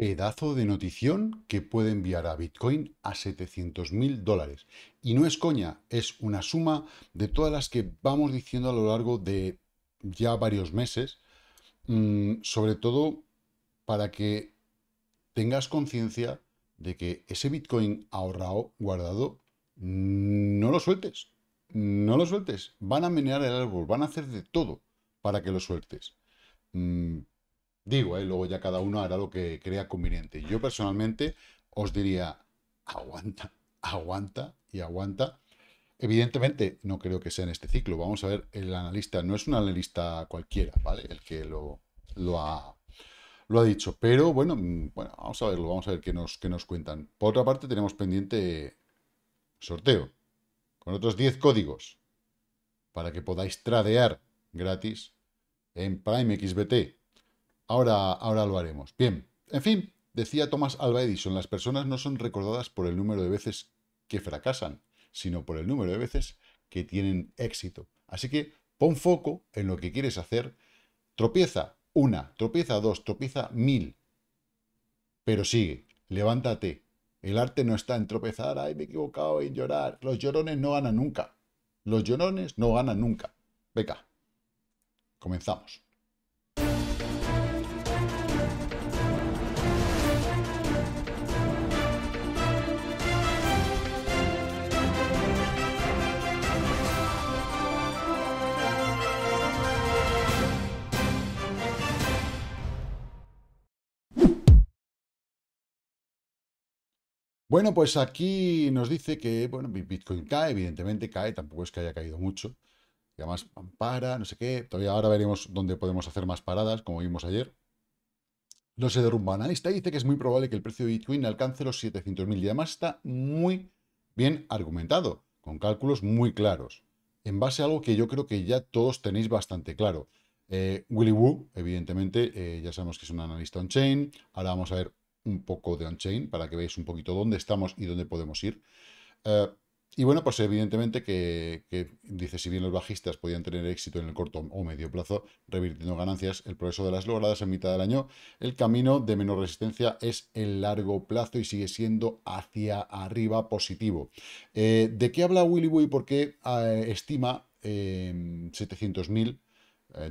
pedazo de notición que puede enviar a Bitcoin a 700 mil dólares. Y no es coña, es una suma de todas las que vamos diciendo a lo largo de ya varios meses, mm, sobre todo para que tengas conciencia de que ese Bitcoin ahorrado, guardado, no lo sueltes. No lo sueltes. Van a menear el árbol, van a hacer de todo para que lo sueltes. Mm, Digo, eh, luego ya cada uno hará lo que crea conveniente. Yo personalmente os diría, aguanta, aguanta y aguanta. Evidentemente, no creo que sea en este ciclo. Vamos a ver, el analista no es un analista cualquiera, ¿vale? El que lo, lo, ha, lo ha dicho. Pero bueno, mm, bueno, vamos a verlo, vamos a ver qué nos, qué nos cuentan. Por otra parte, tenemos pendiente sorteo con otros 10 códigos para que podáis tradear gratis en Prime XBT. Ahora, lo haremos. Bien, en fin, decía Thomas Alva Edison, las personas no son recordadas por el número de veces que fracasan, sino por el número de veces que tienen éxito. Así que pon foco en lo que quieres hacer, tropieza una, tropieza dos, tropieza mil, pero sigue, levántate. El arte no está en tropezar, ay, me he equivocado, en llorar. Los llorones no ganan nunca. Los llorones no ganan nunca. Venga, comenzamos. Bueno, pues aquí nos dice que, bueno, Bitcoin cae, evidentemente cae, tampoco es que haya caído mucho. Y además, para, no sé qué. Todavía ahora veremos dónde podemos hacer más paradas, como vimos ayer. No se derrumba. Analista dice que es muy probable que el precio de Bitcoin alcance los 700.000 y además está muy bien argumentado, con cálculos muy claros, en base a algo que yo creo que ya todos tenéis bastante claro. Eh, Willy Woo, evidentemente, eh, ya sabemos que es un analista on-chain. Ahora vamos a ver un poco de on-chain para que veáis un poquito dónde estamos y dónde podemos ir. Eh, y bueno, pues evidentemente que, dice, si bien los bajistas podían tener éxito en el corto o medio plazo, revirtiendo ganancias, el progreso de las logradas en mitad del año, el camino de menor resistencia es el largo plazo y sigue siendo hacia arriba positivo. Eh, ¿De qué habla Willy Wee? Porque eh, estima 700 mil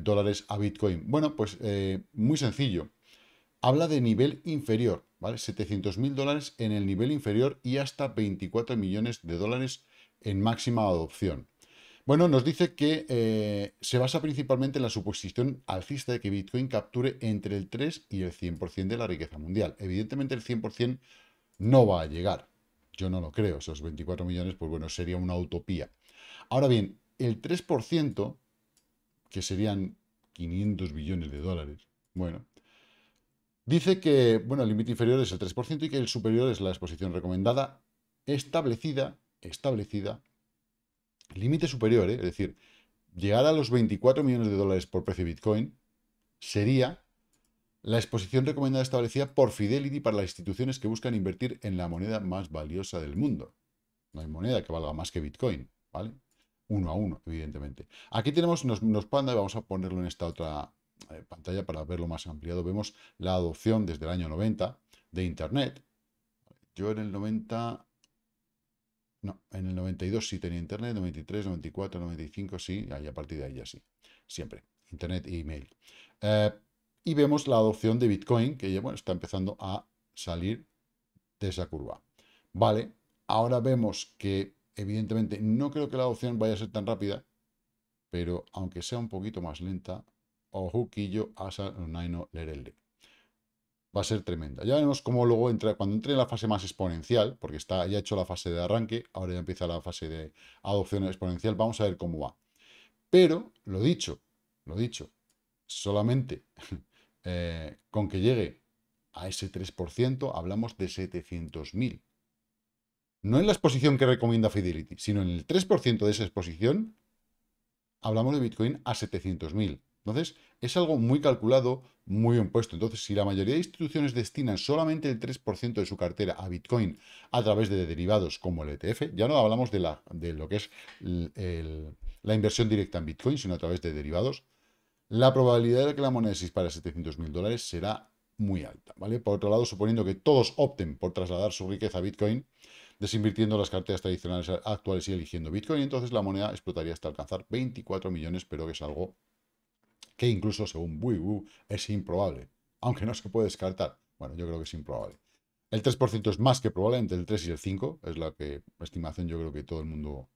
dólares a Bitcoin. Bueno, pues muy sencillo habla de nivel inferior, ¿vale? 700.000 dólares en el nivel inferior y hasta 24 millones de dólares en máxima adopción. Bueno, nos dice que eh, se basa principalmente en la suposición alcista de que Bitcoin capture entre el 3 y el 100% de la riqueza mundial. Evidentemente el 100% no va a llegar. Yo no lo creo. Esos 24 millones, pues bueno, sería una utopía. Ahora bien, el 3%, que serían 500 billones de dólares, bueno, Dice que, bueno, el límite inferior es el 3% y que el superior es la exposición recomendada establecida, establecida, límite superior, ¿eh? es decir, llegar a los 24 millones de dólares por precio de Bitcoin sería la exposición recomendada establecida por Fidelity para las instituciones que buscan invertir en la moneda más valiosa del mundo. No hay moneda que valga más que Bitcoin, ¿vale? Uno a uno, evidentemente. Aquí tenemos nos, nos Panda, vamos a ponerlo en esta otra eh, pantalla para verlo más ampliado, vemos la adopción desde el año 90 de Internet. Yo en el 90... No, en el 92 sí tenía Internet, 93, 94, 95 sí, y a partir de ahí ya sí. Siempre. Internet e email. Eh, y vemos la adopción de Bitcoin, que ya bueno, está empezando a salir de esa curva. Vale, ahora vemos que evidentemente no creo que la adopción vaya a ser tan rápida, pero aunque sea un poquito más lenta, Ojuquillo Asa Naino Lerele. Va a ser tremenda. Ya veremos cómo luego entra, cuando entre en la fase más exponencial, porque está ya hecho la fase de arranque, ahora ya empieza la fase de adopción exponencial, vamos a ver cómo va. Pero, lo dicho, lo dicho, solamente eh, con que llegue a ese 3%, hablamos de 700.000. No en la exposición que recomienda Fidelity, sino en el 3% de esa exposición, hablamos de Bitcoin a 700.000. Entonces, es algo muy calculado, muy puesto. Entonces, si la mayoría de instituciones destinan solamente el 3% de su cartera a Bitcoin a través de derivados como el ETF, ya no hablamos de, la, de lo que es la inversión directa en Bitcoin, sino a través de derivados, la probabilidad de que la moneda se dispare a 700 dólares será muy alta. ¿vale? Por otro lado, suponiendo que todos opten por trasladar su riqueza a Bitcoin, desinvirtiendo las carteras tradicionales actuales y eligiendo Bitcoin, entonces la moneda explotaría hasta alcanzar 24 millones, pero que es algo que incluso según Buiwu es improbable, aunque no se puede descartar. Bueno, yo creo que es improbable. El 3% es más que probable, entre el 3 y el 5, es la que, estimación yo creo que todo el mundo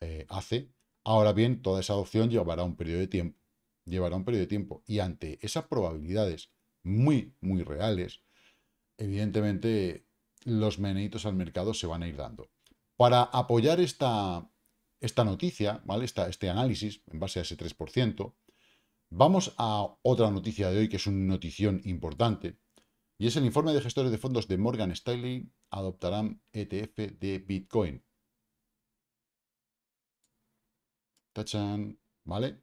eh, hace. Ahora bien, toda esa adopción llevará un periodo de tiempo. Llevará un periodo de tiempo. Y ante esas probabilidades muy, muy reales, evidentemente los meneitos al mercado se van a ir dando. Para apoyar esta, esta noticia, ¿vale? este análisis, en base a ese 3%, Vamos a otra noticia de hoy que es una notición importante y es el informe de gestores de fondos de Morgan Stanley adoptarán ETF de Bitcoin. Tachan, ¿vale?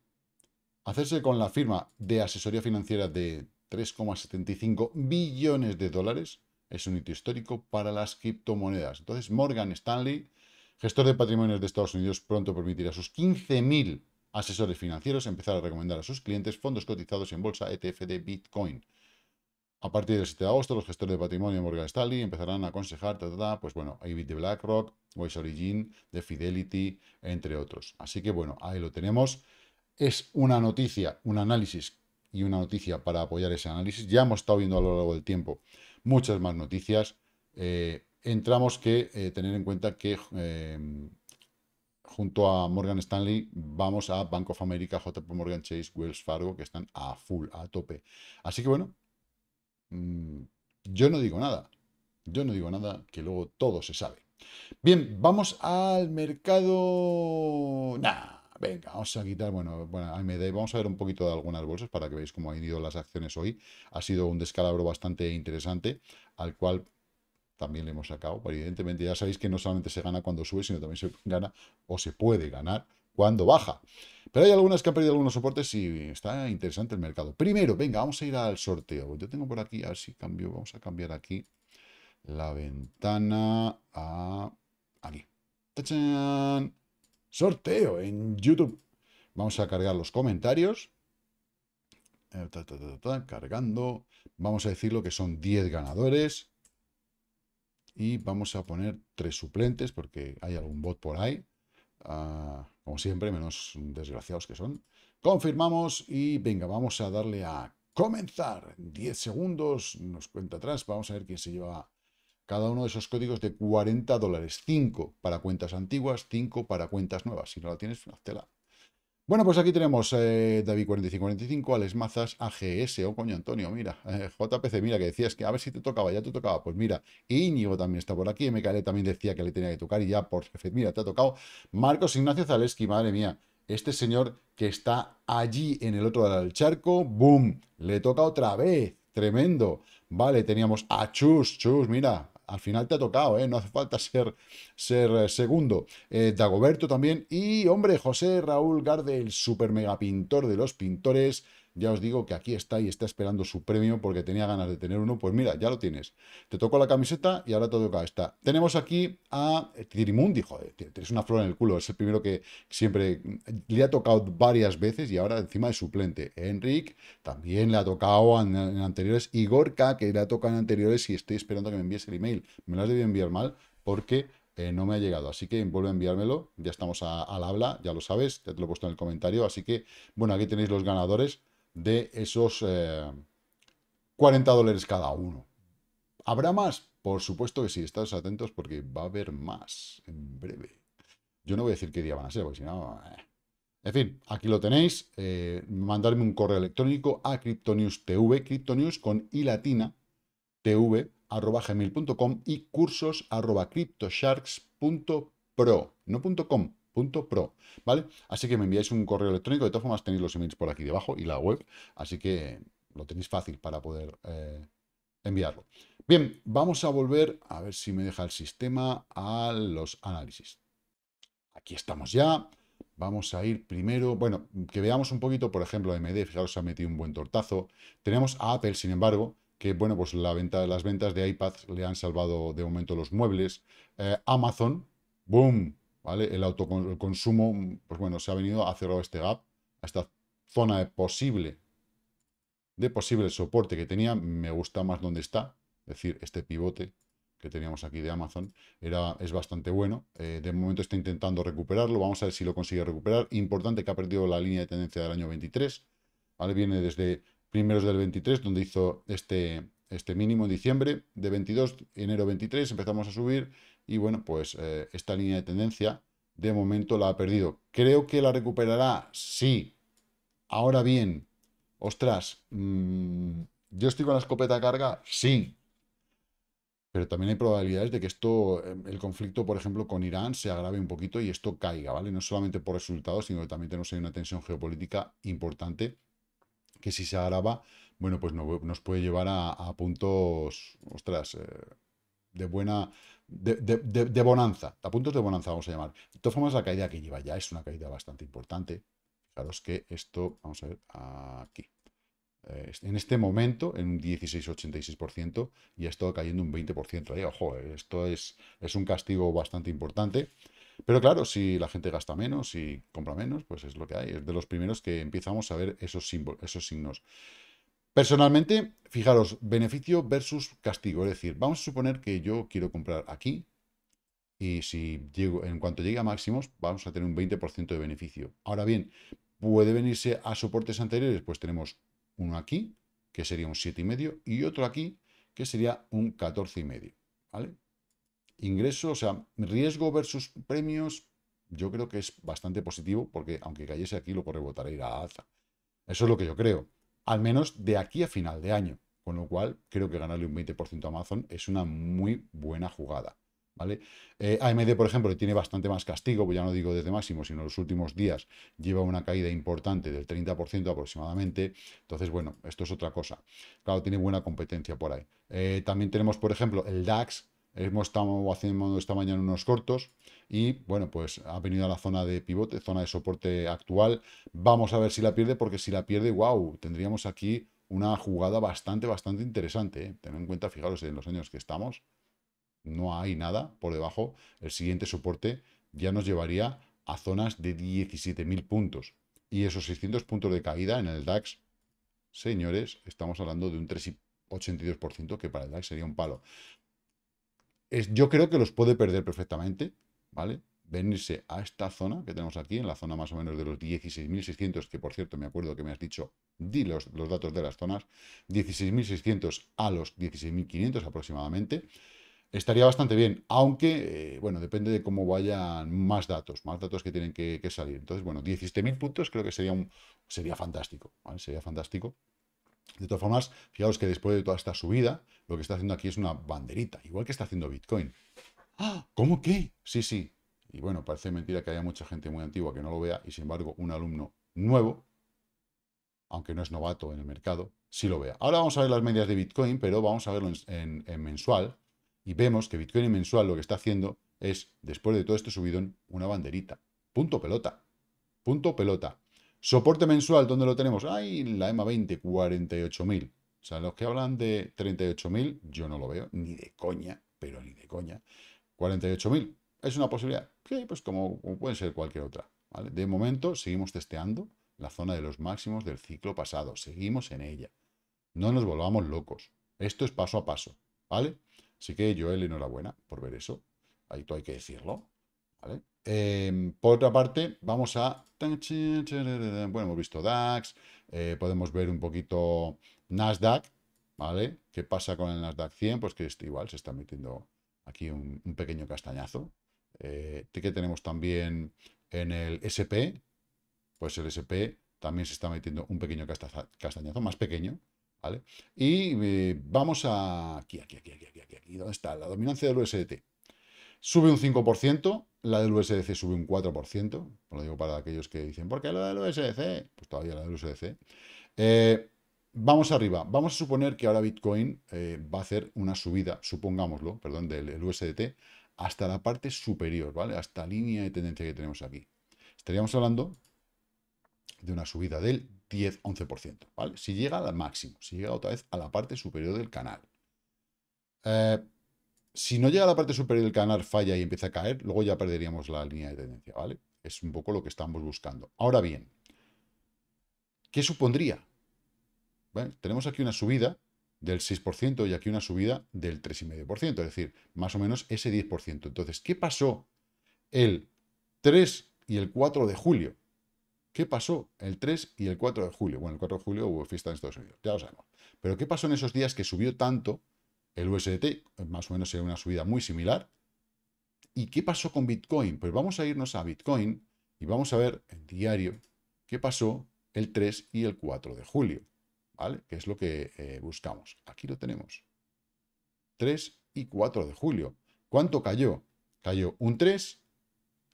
Hacerse con la firma de asesoría financiera de 3,75 billones de dólares es un hito histórico para las criptomonedas. Entonces, Morgan Stanley, gestor de patrimonios de Estados Unidos, pronto permitirá sus 15.000 asesores financieros empezar a recomendar a sus clientes fondos cotizados en bolsa ETF de Bitcoin. A partir del 7 de agosto, los gestores de patrimonio de Morgan Stanley empezarán a aconsejar, pues bueno, Avid de BlackRock, Wise Origin, de Fidelity, entre otros. Así que bueno, ahí lo tenemos. Es una noticia, un análisis y una noticia para apoyar ese análisis. Ya hemos estado viendo a lo largo del tiempo muchas más noticias. Eh, entramos que eh, tener en cuenta que eh, junto a Morgan Stanley, vamos a Bank of America, JP Morgan Chase, Wells Fargo, que están a full, a tope. Así que bueno, mm, yo no digo nada. Yo no digo nada, que luego todo se sabe. Bien, vamos al mercado... venga, vamos a quitar, bueno, bueno, vamos a ver un poquito de algunas bolsas para que veáis cómo han ido las acciones hoy. Ha sido un descalabro bastante interesante, al cual también le hemos sacado. evidentemente ya sabéis que no solamente se gana cuando sube, sino también se gana o se puede ganar cuando baja. Pero hay algunas que han perdido algunos soportes y está interesante el mercado. Primero, venga, vamos a ir al sorteo. Yo tengo por aquí, a ver si cambio, vamos a cambiar aquí la ventana a aquí. Sorteo en YouTube. Vamos a cargar los comentarios. Eh, cargando. Vamos a decir lo que son 10 ganadores y vamos a poner tres suplentes porque hay algún bot por ahí. Ah, como siempre, menos desgraciados que son. Confirmamos y venga, vamos a darle a comenzar. 10 segundos, nos cuenta atrás. Vamos a ver quién se lleva cada uno de esos códigos de 40 dólares. 5 para cuentas antiguas, 5 para cuentas nuevas. Si no la tienes, una tela. Bueno, pues aquí tenemos eh, David4545, Alex Mazas, AGS, oh coño Antonio, mira, eh, JPC, mira que decías que a ver si te tocaba, ya te tocaba, pues mira, Íñigo también está por aquí, MKL también decía que le tenía que tocar y ya por jefe, mira, te ha tocado Marcos Ignacio Zaleski, madre mía, este señor que está allí en el otro lado del charco, ¡boom! Le toca otra vez, tremendo. Vale, teníamos a Chus, Chus, mira, al final te ha tocado, ¿eh? no hace falta ser, ser eh, segundo. Eh, Dagoberto también. Y, hombre, José Raúl Garde, el super mega pintor de los pintores. Ya os digo que aquí está y está esperando su premio porque tenía ganas de tener uno. Pues mira, ya lo tienes. Te tocó la camiseta y ahora te toca esta. Tenemos aquí a Tirimundi, joder, tienes una flor en el culo. Es el primero que siempre le ha tocado varias veces y ahora encima es suplente. Enric también le ha tocado en, anteriores. Y que le ha tocado en anteriores y estoy esperando que me envíes el email. Me lo has debido enviar mal porque eh, no me ha llegado. Así que vuelve a enviármelo. Ya estamos al habla, ya lo sabes, ya te lo he puesto en el comentario. Así que, bueno, aquí tenéis los ganadores de esos 40 eh, dólares cada uno. ¿Habrá más? Por supuesto que sí, estás atentos porque va a haber más en breve. Yo no voy a decir qué día van a ser, porque si no... Eh. En fin, aquí lo tenéis. Eh, Mandadme un correo electrónico a TV. CryptoNews con i latina, tv, arroba gmail.com y cursos arroba pro, no punto .com, pro ¿vale? Así que me enviáis un correo electrónico, de todas formas tenéis los emails por aquí debajo y la web, así que lo tenéis fácil para poder eh, enviarlo. Bien, vamos a volver, a ver si me deja el sistema, a los análisis. Aquí estamos ya, vamos a ir primero, bueno, que veamos un poquito, por ejemplo, AMD, fijaros, ha metido un buen tortazo. Tenemos a Apple, sin embargo, que bueno, pues la venta, las ventas de iPad le han salvado de momento los muebles. Eh, Amazon, boom, ¿vale? El autoconsumo, pues bueno, se ha venido a cerrar este gap, a esta zona de posible, de posible soporte que tenía, me gusta más donde está, es decir, este pivote que teníamos aquí de Amazon, era, es bastante bueno, eh, de momento está intentando recuperarlo, vamos a ver si lo consigue recuperar, importante que ha perdido la línea de tendencia del año 23, ¿vale? Viene desde primeros del 23, donde hizo este, este mínimo en diciembre de 22, enero 23, empezamos a subir, y bueno, pues eh, esta línea de tendencia de momento la ha perdido. Creo que la recuperará, sí. Ahora bien, ostras, mm, yo estoy con la escopeta a carga, sí. Pero también hay probabilidades de que esto, em, el conflicto, por ejemplo, con Irán se agrave un poquito y esto caiga, ¿vale? No solamente por resultados, sino que también tenemos ahí una tensión geopolítica importante que si se agrava, bueno, pues nos puede llevar a, puntos, ostras, eh, de buena de, bonanza, a puntos de bonanza vamos a llamar. De todas formas, la caída que lleva ya es una caída bastante importante. es que esto, vamos a ver, aquí. Eh, en este momento, en un 16,86%, y ha estado cayendo un 20%. ojo, eh, esto es, es un castigo bastante importante. Pero claro, si la gente gasta menos y compra menos, pues es lo que hay. Es de los primeros que empezamos a ver esos, símbolos, esos signos. Personalmente, fijaros, beneficio versus castigo. Es decir, vamos a suponer que yo quiero comprar aquí y si llego, en cuanto llegue a máximos, vamos a tener un 20% de beneficio. Ahora bien, puede venirse a soportes anteriores, pues tenemos uno aquí, que sería un 7,5, y otro aquí, que sería un 14,5. ¿Vale? Ingreso, o sea, riesgo versus premios, yo creo que es bastante positivo, porque aunque cayese aquí, lo rebotará a ir a alza. Eso es lo que yo creo al menos de aquí a final de año. Con lo cual, creo que ganarle un 20% a Amazon es una muy buena jugada. ¿Vale? Eh, AMD, por ejemplo, tiene bastante más castigo, pues ya no digo desde máximo, sino en los últimos días lleva una caída importante del 30% aproximadamente. Entonces, bueno, esto es otra cosa. Claro, tiene buena competencia por ahí. Eh, también tenemos, por ejemplo, el DAX, Hemos estado haciendo esta mañana unos cortos y bueno, pues ha venido a la zona de pivote, zona de soporte actual. Vamos a ver si la pierde, porque si la pierde, wow, tendríamos aquí una jugada bastante, bastante interesante. tener ¿eh? Ten en cuenta, fijaros, en los años que estamos, no hay nada por debajo. El siguiente soporte ya nos llevaría a zonas de 17.000 puntos. Y esos 600 puntos de caída en el DAX, señores, estamos hablando de un 3,82%, que para el DAX sería un palo yo creo que los puede perder perfectamente, ¿vale? Venirse a esta zona que tenemos aquí, en la zona más o menos de los 16.600, que por cierto me acuerdo que me has dicho, di los, los datos de las zonas, 16.600 a los 16.500 aproximadamente, estaría bastante bien, aunque, eh, bueno, depende de cómo vayan más datos, más datos que tienen que, salir. Entonces, bueno, 17.000 puntos creo que sería, un, sería fantástico, ¿vale? Sería fantástico. De todas formas, fijaos que después de toda esta subida, lo que está haciendo aquí es una banderita, igual que está haciendo Bitcoin. ¡Ah! ¿Cómo que? Sí, sí. Y bueno, parece mentira que haya mucha gente muy antigua que no lo vea y sin embargo un alumno nuevo, aunque no es novato en el mercado, sí lo vea. Ahora vamos a ver las medias de Bitcoin, pero vamos a verlo en, mensual y vemos que Bitcoin en mensual lo que está haciendo es, después de todo este subido, una banderita. Punto pelota. Punto pelota. Soporte mensual, ¿dónde lo tenemos? Ay, la EMA 20, 48.000. O sea, los que hablan de 38.000, yo no lo veo, ni de coña, pero ni de coña. 48.000, ¿es una posibilidad? Sí, pues como, puede ser cualquier otra. ¿vale? De momento, seguimos testeando la zona de los máximos del ciclo pasado. Seguimos en ella. No nos volvamos locos. Esto es paso a paso, ¿vale? Así que, Joel, enhorabuena por ver eso. Ahí tú hay que decirlo, ¿vale? Em, por otra parte, vamos a... Bueno, hemos visto DAX, eh, podemos ver un poquito Nasdaq, ¿vale? ¿Qué pasa con el Nasdaq 100? Pues que este igual se está metiendo aquí un, pequeño castañazo. Eh, que tenemos también en el SP? Pues el SP también se está metiendo un pequeño castañazo, más pequeño, ¿vale? Y eh, vamos a... Aquí, aquí, aquí, aquí, aquí, aquí, ¿Dónde está? La dominancia del USDT. Sube un 5%, la del USDC sube un 4%, pues lo digo para aquellos que dicen, ¿por qué la del USDC? Pues todavía la del USDC. Eh, vamos arriba, vamos a suponer que ahora Bitcoin eh, va a hacer una subida, supongámoslo, perdón, del USDT, hasta la parte superior, ¿vale? Hasta línea de tendencia que tenemos aquí. Estaríamos hablando de una subida del 10-11%, ¿vale? Si llega al máximo, si llega otra vez a la parte superior del canal. Eh, si no llega a la parte superior del canal, falla y empieza a caer, luego ya perderíamos la línea de tendencia, ¿vale? Es un poco lo que estamos buscando. Ahora bien, ¿qué supondría? Bueno, tenemos aquí una subida del 6% y aquí una subida del 3,5%, es decir, más o menos ese 10%. Entonces, ¿qué pasó el 3 y el 4 de julio? ¿Qué pasó el 3 y el 4 de julio? Bueno, el 4 de julio hubo fiesta en Estados Unidos, ya lo sabemos. Pero ¿qué pasó en esos días que subió tanto el USDT eh, más o menos sería una subida muy similar. ¿Y qué pasó con Bitcoin? Pues vamos a irnos a Bitcoin y vamos a ver en diario qué pasó el 3 y el 4 de julio, ¿vale? Que es lo que eh, buscamos. Aquí lo tenemos. 3 y 4 de julio. ¿Cuánto cayó? Cayó un 3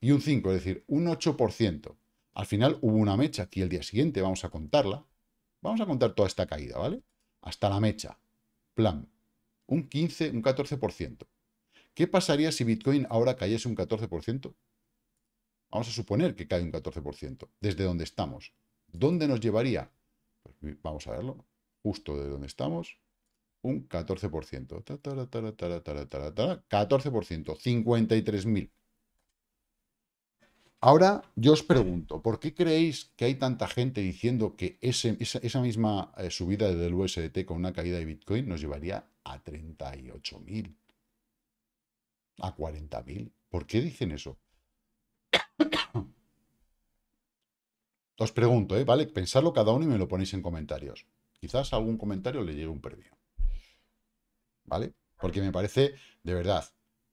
y un 5, es decir, un 8%. Al final hubo una mecha aquí el día siguiente, vamos a contarla. Vamos a contar toda esta caída, ¿vale? Hasta la mecha. Plan, un 15, un 14%. ¿Qué pasaría si Bitcoin ahora cayese un 14%? Vamos a suponer que cae un 14%, desde donde estamos. ¿Dónde nos llevaría? Pues vamos a verlo, justo de donde estamos, un 14%. 14%, 53.000. Ahora yo os pregunto, ¿por qué creéis que hay tanta gente diciendo que ese, esa, misma eh, subida del USDT con una caída de Bitcoin nos llevaría a 38.000, a 40.000. ¿Por qué dicen eso? Os pregunto, ¿eh? ¿vale? Pensadlo cada uno y me lo ponéis en comentarios. Quizás algún comentario le llegue un premio. ¿Vale? Porque me parece, de verdad,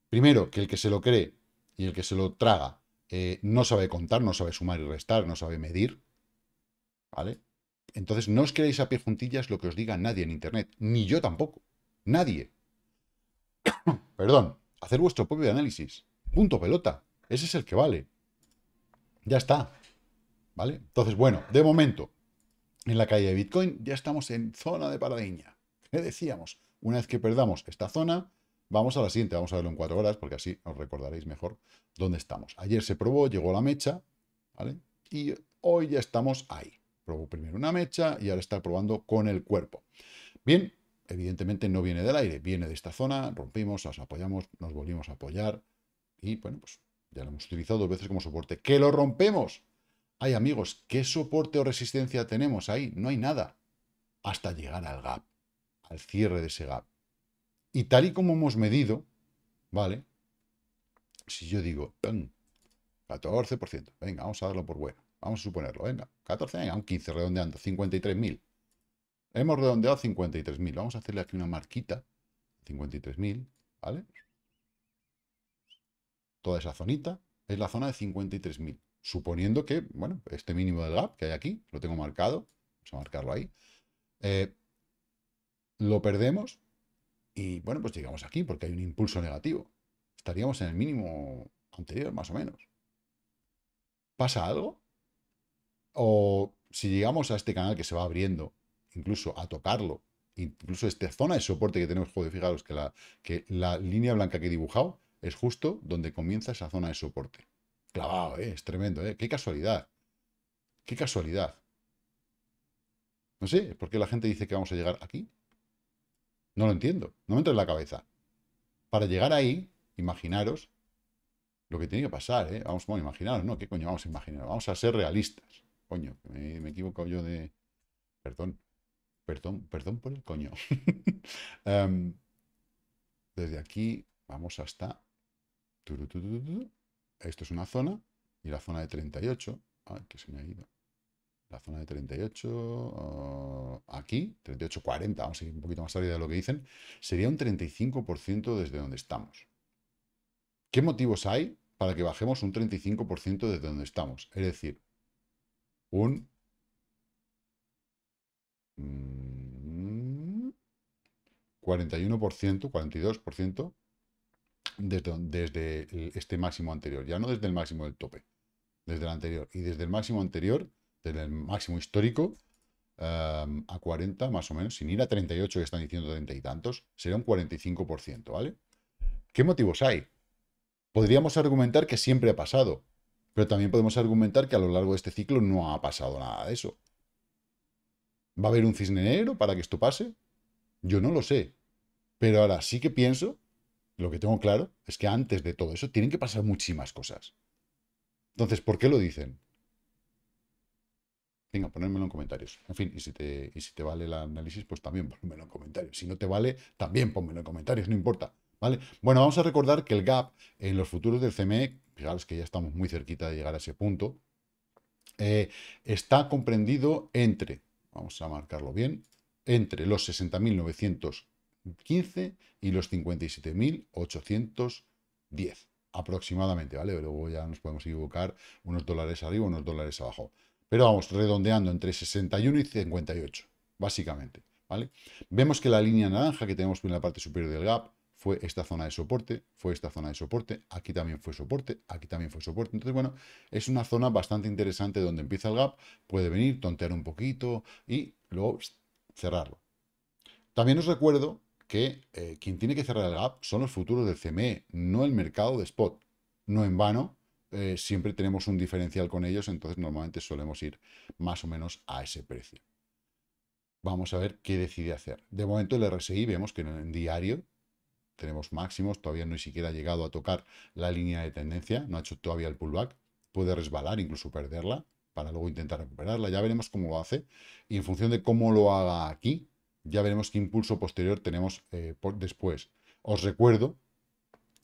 primero, que el que se lo cree y el que se lo traga eh, no sabe contar, no sabe sumar y restar, no sabe medir. ¿Vale? Entonces, no os creáis a pie juntillas lo que os diga nadie en Internet, ni yo tampoco. Nadie. Perdón. Hacer vuestro propio análisis. Punto pelota. Ese es el que vale. Ya está. ¿Vale? Entonces, bueno, de momento, en la calle de Bitcoin ya estamos en zona de paradigma. ¿Qué decíamos? Una vez que perdamos esta zona, vamos a la siguiente. Vamos a verlo en cuatro horas, porque así os recordaréis mejor dónde estamos. Ayer se probó, llegó la mecha, ¿vale? Y hoy ya estamos ahí. Probó primero una mecha y ahora está probando con el cuerpo. Bien, evidentemente no viene del aire, viene de esta zona, rompimos, nos apoyamos, nos volvimos a apoyar y bueno, pues ya lo hemos utilizado dos veces como soporte. ¡Que lo rompemos! Ay amigos, ¿qué soporte o resistencia tenemos ahí? No hay nada. Hasta llegar al gap, al cierre de ese gap. Y tal y como hemos medido, ¿vale? Si yo digo, 14%, venga, vamos a darlo por bueno. Vamos a suponerlo, venga, 14, venga, un 15 redondeando, 53.000. Hemos redondeado 53.000. Vamos a hacerle aquí una marquita. 53.000, ¿vale? Toda esa zonita es la zona de 53.000. Suponiendo que, bueno, este mínimo del gap que hay aquí, lo tengo marcado. Vamos a marcarlo ahí. Eh, lo perdemos y, bueno, pues llegamos aquí porque hay un impulso negativo. Estaríamos en el mínimo anterior, más o menos. ¿Pasa algo? O si llegamos a este canal que se va abriendo incluso a tocarlo, incluso esta zona de soporte que tenemos, joder, fijaros que la, que la línea blanca que he dibujado es justo donde comienza esa zona de soporte. Clavado, ¿eh? es tremendo, ¿eh? qué casualidad, qué casualidad. No sé, ¿por qué la gente dice que vamos a llegar aquí? No lo entiendo, no me entra en la cabeza. Para llegar ahí, imaginaros lo que tiene que pasar, ¿eh? Vamos, a imaginaros, ¿no? ¿Qué coño vamos a imaginar? Vamos a ser realistas. Coño, me, he equivoco yo de... Perdón. Perdón, perdón por el coño. Em, desde aquí vamos hasta... Esto es una zona y la zona de 38. Ay, que se me ha ido. La zona de 38, aquí, 38, 40, vamos a ir un poquito más arriba de lo que dicen, sería un 35% desde donde estamos. ¿Qué motivos hay para que bajemos un 35% desde donde estamos? Es decir, un 41%, mm, 42% desde, desde este máximo anterior. Ya no desde el máximo del tope, desde el anterior. Y desde el máximo anterior, desde el máximo histórico, em, a 40 más o menos, sin ir a 38 que están diciendo 30 y tantos, será un 45%, ¿vale? ¿Qué motivos hay? Podríamos argumentar que siempre ha pasado, pero también podemos argumentar que a lo largo de este ciclo no ha pasado nada de eso. ¿Va a haber un cisne negro para que esto pase? Yo no lo sé. Pero ahora sí que pienso, lo que tengo claro, es que antes de todo eso tienen que pasar muchísimas cosas. Entonces, ¿por qué lo dicen? Venga, ponérmelo en comentarios. En fin, y si te, vale el análisis, pues también ponmelo en comentarios. Si no te vale, también ponmelo en comentarios, no importa. ¿Vale? Bueno, vamos a recordar que el gap en los futuros del CME, fijaros que ya estamos muy cerquita de llegar a ese punto, eh, está comprendido entre vamos a marcarlo bien, entre los 60.915 y los 57.810 aproximadamente, ¿vale? Luego ya nos podemos equivocar unos dólares arriba, unos dólares abajo. Pero vamos, redondeando entre 61 y 58, básicamente, ¿vale? Vemos que la línea naranja que tenemos en la parte superior del gap fue esta zona de soporte, fue esta zona de soporte, aquí también fue soporte, aquí también fue soporte. Entonces, bueno, es una zona bastante interesante donde empieza el gap, puede venir, tontear un poquito y luego cerrarlo. También os recuerdo que eh, quien tiene que cerrar el gap son los futuros del CME, no el mercado de spot. No en vano, eh, siempre tenemos un diferencial con ellos, entonces normalmente solemos ir más o menos a ese precio. Vamos a ver qué decide hacer. De momento el RSI vemos que en diario tenemos máximos, todavía no siquiera ha llegado a tocar la línea de tendencia, no ha hecho todavía el pullback, puede resbalar, incluso perderla, para luego intentar recuperarla, ya veremos cómo lo hace, y en función de cómo lo haga aquí, ya veremos qué impulso posterior tenemos eh, después. Os recuerdo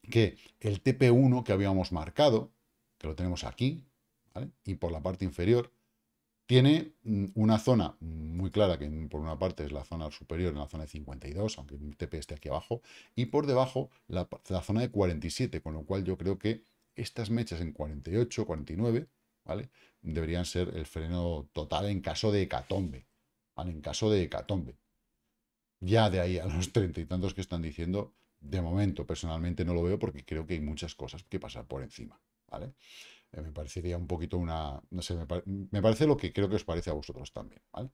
que el TP1 que habíamos marcado, que lo tenemos aquí, y por la parte inferior, tiene mm, una zona muy clara, que por una parte es la zona superior, en la zona de 52, aunque el TP esté aquí abajo, y por debajo la, zona de 47, con lo cual yo creo que estas mechas en 48, 49, ¿vale? Deberían ser el freno total en caso de hecatombe, ¿vale? En caso de hecatombe. Ya de ahí a los treinta y tantos que están diciendo, de momento personalmente no lo veo porque creo que hay muchas cosas que pasar por encima, ¿vale? Eh, me parecería un poquito una, no sé, me, parece lo que creo que os parece a vosotros también, ¿vale?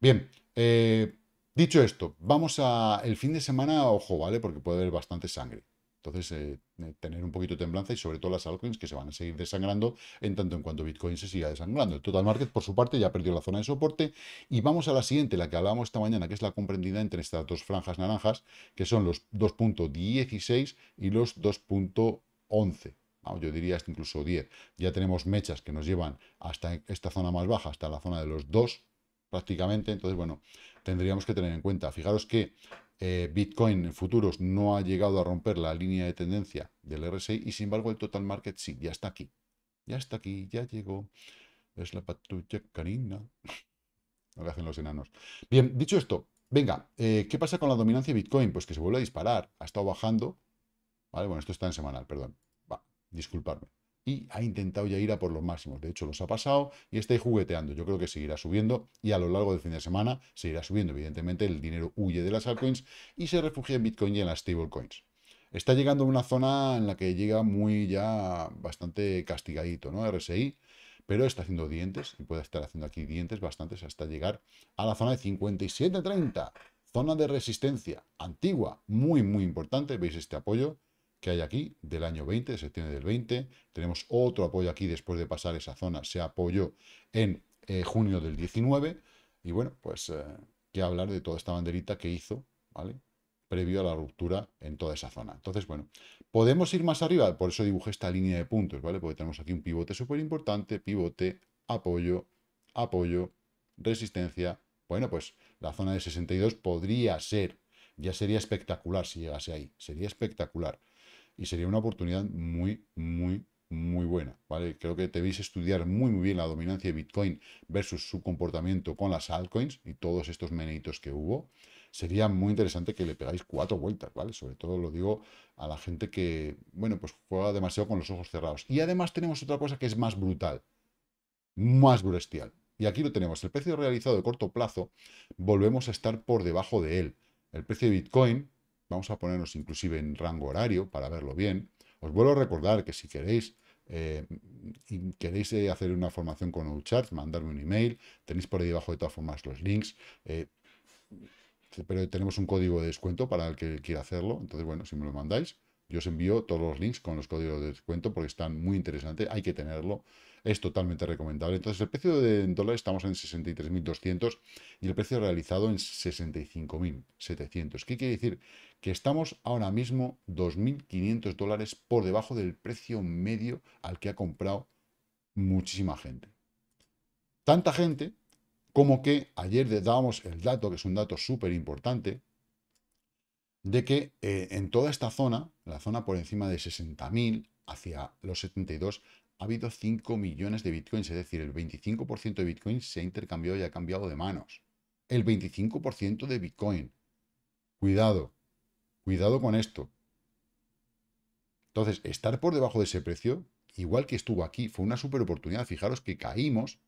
Bien, eh, dicho esto, vamos a, el fin de semana, ojo, ¿vale? Porque puede haber bastante sangre. Entonces, eh, tener un poquito de temblanza y sobre todo las altcoins que se van a seguir desangrando en tanto en cuanto Bitcoin se siga desangrando. El total market, por su parte, ya perdió la zona de soporte. Y vamos a la siguiente, la que hablábamos esta mañana, que es la comprendida entre estas dos franjas naranjas, que son los 2.16 y los 2.11. Ah, yo diría hasta incluso 10. Ya tenemos mechas que nos llevan hasta esta zona más baja, hasta la zona de los 2 prácticamente. Entonces, bueno, tendríamos que tener en cuenta. Fijaros que eh, Bitcoin en futuros no ha llegado a romper la línea de tendencia del RSI y sin embargo el total market sí, ya está aquí. Ya está aquí, ya llegó. Es la patrulla canina. Lo que hacen los enanos. Bien, dicho esto, venga, eh, ¿qué pasa con la dominancia de Bitcoin? Pues que se vuelve a disparar. Ha estado bajando. Vale, bueno, esto está en semanal, perdón disculparme. Y ha intentado ya ir a por los máximos. De hecho, los ha pasado y está jugueteando. Yo creo que seguirá subiendo y a lo largo del fin de semana seguirá subiendo. Evidentemente, el dinero huye de las altcoins y se refugia en Bitcoin y en las stablecoins está llegando a una zona en la que llega muy ya bastante castigadito, ¿no? RSI, pero está haciendo dientes y puede estar haciendo aquí dientes bastantes hasta llegar a la zona de 57.30, zona de resistencia antigua, muy, muy importante. Veis este apoyo que hay aquí del año 20, de septiembre del 20. Tenemos otro apoyo aquí después de pasar esa zona. Se apoyó en eh, junio del 19. Y bueno, pues eh, que hablar de toda esta banderita que hizo, ¿vale? Previo a la ruptura en toda esa zona. Entonces, bueno, podemos ir más arriba. Por eso dibujé esta línea de puntos, ¿vale? Porque tenemos aquí un pivote súper importante, pivote, apoyo, apoyo, resistencia. Bueno, pues la zona de 62 podría ser, ya sería espectacular si llegase ahí, sería espectacular y sería una oportunidad muy, muy, muy buena, ¿vale? Creo que debéis estudiar muy, muy bien la dominancia de Bitcoin versus su comportamiento con las altcoins y todos estos meneitos que hubo. Sería muy interesante que le pegáis cuatro vueltas, ¿vale? Sobre todo lo digo a la gente que, bueno, pues juega demasiado con los ojos cerrados. Y además tenemos otra cosa que es más brutal, más bestial. Y aquí lo tenemos, el precio realizado de corto plazo, volvemos a estar por debajo de él. El precio de Bitcoin Vamos a ponernos inclusive en rango horario para verlo bien. Os vuelvo a recordar que si queréis eh, queréis eh, hacer una formación con OutCharts, mandadme un email, tenéis por ahí debajo de todas formas los links, eh, pero tenemos un código de descuento para el que quiera hacerlo, entonces bueno, si me lo mandáis, yo os envío todos los links con los códigos de descuento porque están muy interesantes, hay que tenerlo, es totalmente recomendable. Entonces, el precio de en dólares estamos en 63.200 y el precio realizado en 65.700. ¿Qué quiere decir? Que estamos ahora mismo 2.500 dólares por debajo del precio medio al que ha comprado muchísima gente. Tanta gente como que ayer les dábamos el dato, que es un dato súper importante, de que eh, en toda esta zona, la zona por encima de 60.000 hacia los 72, ha habido 5 millones de bitcoins, es decir, el 25% de bitcoin se ha intercambiado y ha cambiado de manos. El 25% de bitcoin. Cuidado, cuidado con esto. Entonces, estar por debajo de ese precio, igual que estuvo aquí, fue una super oportunidad. Fijaros que caímos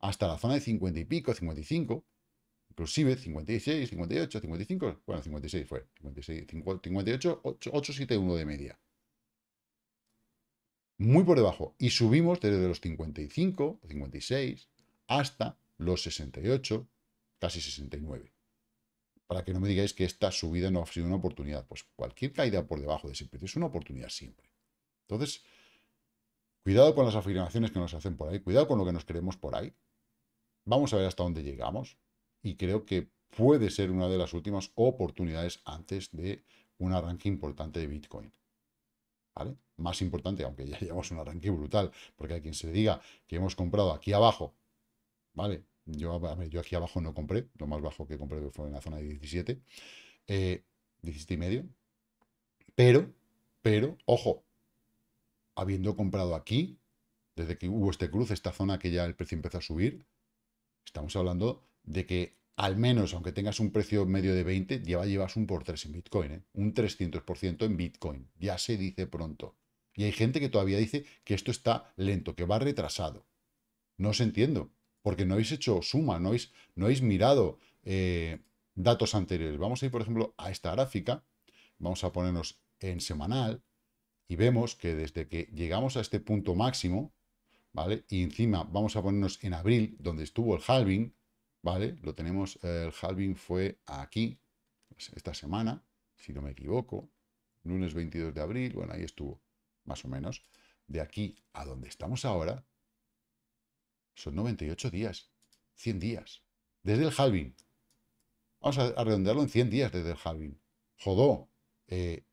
hasta la zona de 50 y pico, 55, inclusive 56, 58, 55, bueno, 56 fue, 56, 58, 8, 871 de media muy por debajo. Y subimos desde los 55, 56, hasta los 68, casi 69. Para que no me digáis que esta subida no ha sido una oportunidad. Pues cualquier caída por debajo de ese precio es una oportunidad siempre. Entonces, cuidado con las afirmaciones que nos hacen por ahí, cuidado con lo que nos creemos por ahí. Vamos a ver hasta dónde llegamos. Y creo que puede ser una de las últimas oportunidades antes de un arranque importante de Bitcoin. ¿Vale? más importante, aunque ya llevamos un arranque brutal, porque hay quien se diga que hemos comprado aquí abajo, ¿vale? Yo, yo aquí abajo no compré, lo más bajo que compré fue en la zona de 17, eh, 17 y medio, pero, pero, ojo, habiendo comprado aquí, desde que hubo este cruce, esta zona que ya el precio empezó a subir, estamos hablando de que al menos, aunque tengas un precio medio de 20, ya llevas un por 3 en Bitcoin, ¿eh? un 300% en Bitcoin. Ya se dice pronto. Y hay gente que todavía dice que esto está lento, que va retrasado. No os entiendo, porque no habéis hecho suma, no habéis, no mirado eh, datos anteriores. Vamos a ir, por ejemplo, a esta gráfica, vamos a ponernos en semanal, y vemos que desde que llegamos a este punto máximo, ¿vale? Y encima vamos a ponernos en abril, donde estuvo el halving, ¿vale? Lo tenemos, el halving fue aquí, esta semana, si no me equivoco, lunes 22 de abril, bueno, ahí estuvo más o menos, de aquí a donde estamos ahora, son 98 días, 100 días, desde el halving. Vamos a redondearlo en 100 días desde el halving. Jodó, eh,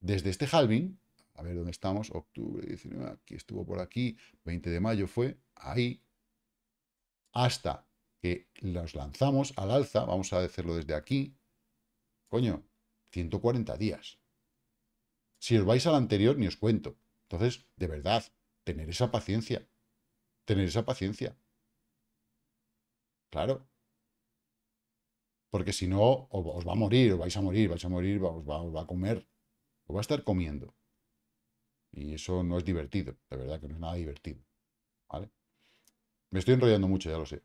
desde este halving, a ver dónde estamos, octubre 19, aquí estuvo por aquí, 20 de mayo fue, ahí, hasta que los lanzamos al alza, vamos a hacerlo desde aquí, coño, 140 días. Si os vais al anterior, ni os cuento. Entonces, de verdad, tener esa paciencia. Tener esa paciencia. Claro. Porque si no, os va a morir, os vais a morir, vais a morir, os va, a comer. Os va a estar comiendo. Y eso no es divertido, de verdad que no es nada divertido. ¿Vale? Me estoy enrollando mucho, ya lo sé.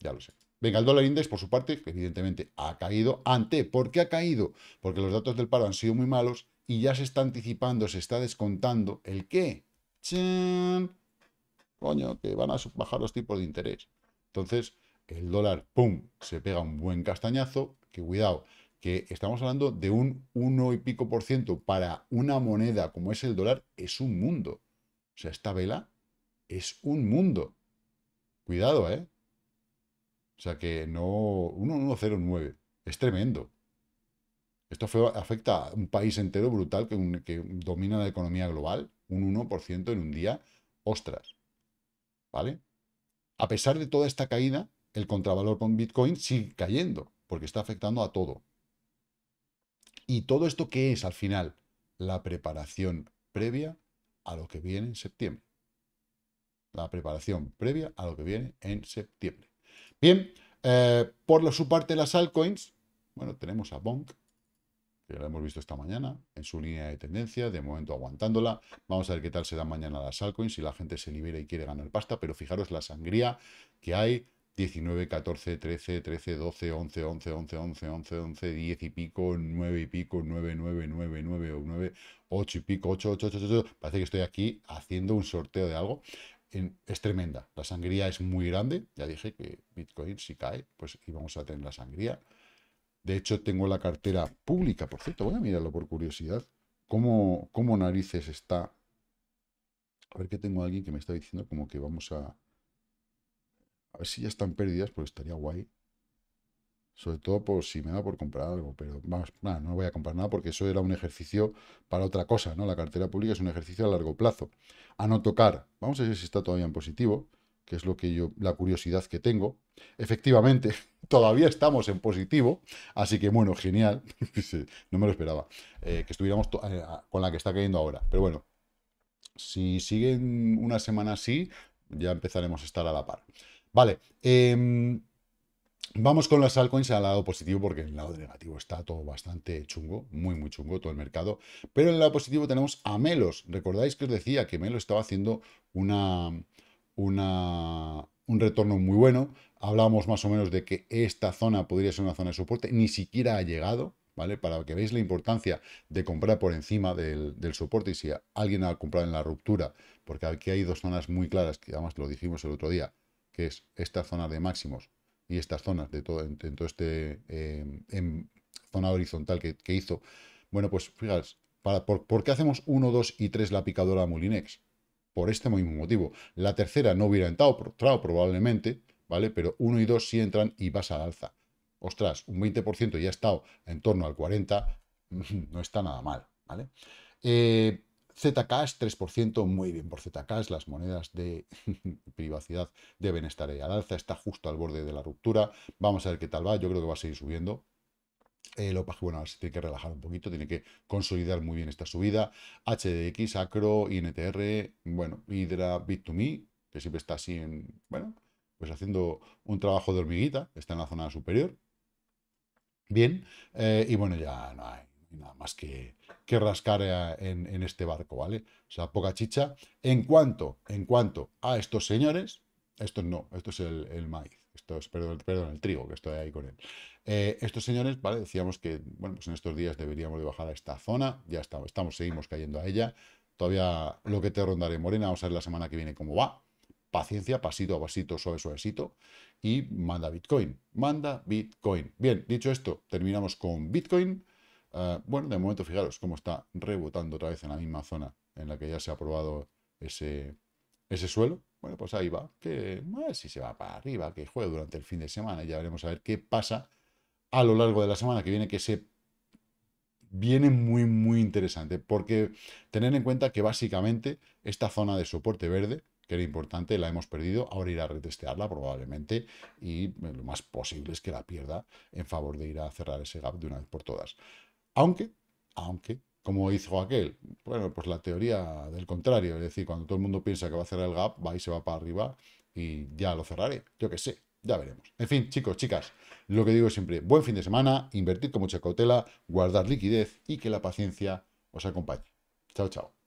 Ya lo sé. Venga, el dólar index, por su parte, evidentemente ha caído. ¿Ante? ¿Por qué ha caído? Porque los datos del paro han sido muy malos y ya se está anticipando, se está descontando el qué. Coño, que van a bajar los tipos de interés. Entonces, el dólar, ¡pum!, se pega un buen castañazo, que cuidado, que estamos hablando de un 1 y pico por ciento para una moneda como es el dólar, es un mundo. O sea, esta vela es un mundo. Cuidado, ¿eh? O sea que no... 1,109. Es tremendo. Esto afecta a un país entero brutal que, domina la economía global, un 1% en un día, ostras. ¿Vale? A pesar de toda esta caída, el contravalor con Bitcoin sigue cayendo, porque está afectando a todo. ¿Y todo esto qué es al final? La preparación previa a lo que viene en septiembre. La preparación previa a lo que viene en septiembre. Bien, eh, por su parte las altcoins, bueno, tenemos a Bonk, que la hemos visto esta mañana, en su línea de tendencia, de momento aguantándola. Vamos a ver qué tal se da mañana las altcoins, si la gente se libera y quiere ganar pasta, pero fijaros la sangría que hay, 19, 14, 13, 13, 12, 11, 11, 11, 11, 11, 11, 10 y pico, 9 y pico, 9, 9, 9, 9, 9, 8 y pico, 8, 8, 8, 8, 8. Parece que estoy aquí haciendo un sorteo de algo. es tremenda, la sangría es muy grande, ya dije que Bitcoin si cae, pues íbamos a tener la sangría. De hecho, tengo la cartera pública, por cierto, voy a mirarlo por curiosidad. ¿Cómo, narices está? A ver que tengo alguien que me está diciendo como que vamos a... A ver si ya están pérdidas, pues estaría guay. Sobre todo por si me da por comprar algo, pero no voy a comprar nada porque eso era un ejercicio para otra cosa, ¿no? La cartera pública es un ejercicio a largo plazo. A no tocar. Vamos a ver si está todavía en positivo, que es lo que yo, la curiosidad que tengo. Efectivamente, todavía estamos en positivo, así que bueno, genial, no me lo esperaba, eh, que estuviéramos eh, con la que está cayendo ahora, pero bueno, si siguen una semana así, ya empezaremos a estar a la par. Vale, em, Vamos con las altcoins al lado positivo, porque en el lado negativo está todo bastante chungo, muy, muy chungo todo el mercado. Pero en el lado positivo tenemos a Melos. ¿Recordáis que os decía que Melos estaba haciendo una, una, un retorno muy bueno. Hablábamos más o menos de que esta zona podría ser una zona de soporte, ni siquiera ha llegado, ¿vale? Para que veáis la importancia de comprar por encima del, soporte y si alguien ha comprado en la ruptura, porque aquí hay dos zonas muy claras, que además lo dijimos el otro día, que es esta zona de máximos y estas zonas de todo, en, todo este eh, en zona horizontal que, hizo. Bueno, pues fíjate, para, por, qué hacemos 1, 2 y 3 la picadora Mulinex? por este mismo motivo. La tercera no hubiera entrado, entrado probablemente, ¿vale? Pero uno y dos sí entran y vas al alza. Ostras, un 20% ya ha estado en torno al 40%, no está nada mal, ¿vale? Eh, por 3%, muy bien por ZK, las monedas de privacidad deben estar ahí al alza, está justo al borde de la ruptura, vamos a ver qué tal va, yo creo que va a seguir subiendo, el eh, bueno, se tiene que relajar un poquito, tiene que consolidar muy bien esta subida. HDX, Acro, INTR, bueno, Hydra, Bit2Me, que siempre está así en, bueno, pues haciendo un trabajo de hormiguita, está en la zona superior. Bien, eh, y bueno, ya no hay nada más que, rascar eh, en, este barco, ¿vale? O sea, poca chicha. En cuanto, en cuanto a estos señores, estos no, esto es el maíz. Esto perdón, perdón, el trigo, que estoy ahí con él. Eh, estos señores, ¿vale? Decíamos que, bueno, pues en estos días deberíamos de bajar a esta zona, ya estamos, seguimos cayendo a ella. Todavía lo que te rondaré, Morena, vamos a ver la semana que viene cómo va. Paciencia, pasito a pasito, suave, suavecito. Y manda Bitcoin, manda Bitcoin. Bien, dicho esto, terminamos con Bitcoin. Eh, bueno, de momento, fijaros cómo está rebotando otra vez en la misma zona en la que ya se ha probado ese, ese suelo. Bueno, pues ahí va, que si se va para arriba, que juegue durante el fin de semana, y ya veremos a ver qué pasa a lo largo de la semana que viene, que se viene muy, muy interesante, porque tener en cuenta que básicamente esta zona de soporte verde, que era importante, la hemos perdido, ahora irá a retestearla probablemente y eh, lo más posible es que la pierda en favor de ir a cerrar ese gap de una vez por todas. Aunque, aunque como hizo aquel? Bueno, pues la teoría del contrario, es decir, cuando todo el mundo piensa que va a cerrar el gap, va y se va para arriba y ya lo cerraré, yo qué sé, ya veremos. En fin, chicos, chicas, lo que digo siempre, buen fin de semana, invertir con mucha cautela, guardar liquidez y que la paciencia os acompañe. Chao, chao.